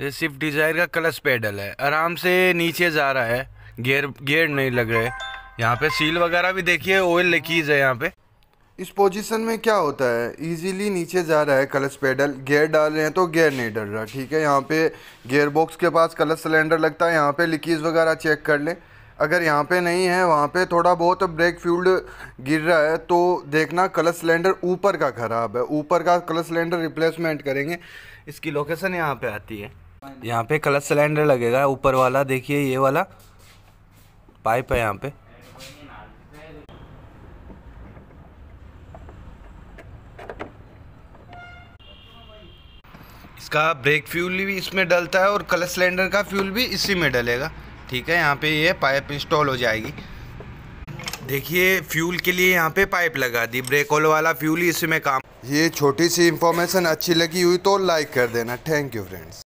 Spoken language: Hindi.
ये सिर्फ डिज़ायर का क्लच पेडल है आराम से नीचे जा रहा है गेयर गेयर नहीं लग रहे यहाँ पे सील वगैरह भी देखिए ऑयल लकीज है यहाँ पे इस पोजीशन में क्या होता है इजीली नीचे जा रहा है क्लच पेडल गियर डाल रहे हैं तो गियर नहीं डल रहा ठीक है यहाँ पे गियर बॉक्स के पास क्लच सिलेंडर लगता है यहाँ पे लीकेज वगैरह चेक कर लें अगर यहाँ पे नहीं है वहाँ पे थोड़ा बहुत ब्रेक फ्यूल्ड गिर रहा है तो देखना क्लच सिलेंडर ऊपर का ख़राब है ऊपर का क्लच सिलेंडर रिप्लेसमेंट करेंगे इसकी लोकेशन यहाँ पर आती है यहाँ पे कलर सिलेंडर लगेगा ऊपर वाला देखिए ये वाला पाइप है यहाँ पे इसका ब्रेक फ्यूल भी इसमें डलता है और कलर सिलेंडर का फ्यूल भी इसी में डलेगा ठीक है यहाँ पे ये पाइप इंस्टॉल हो जाएगी देखिए फ्यूल के लिए यहाँ पे पाइप लगा दी ब्रेक ऑल वाला फ्यूल ही इसी में काम ये छोटी सी इन्फॉर्मेशन अच्छी लगी हुई तो लाइक कर देना थैंक यू फ्रेंड्स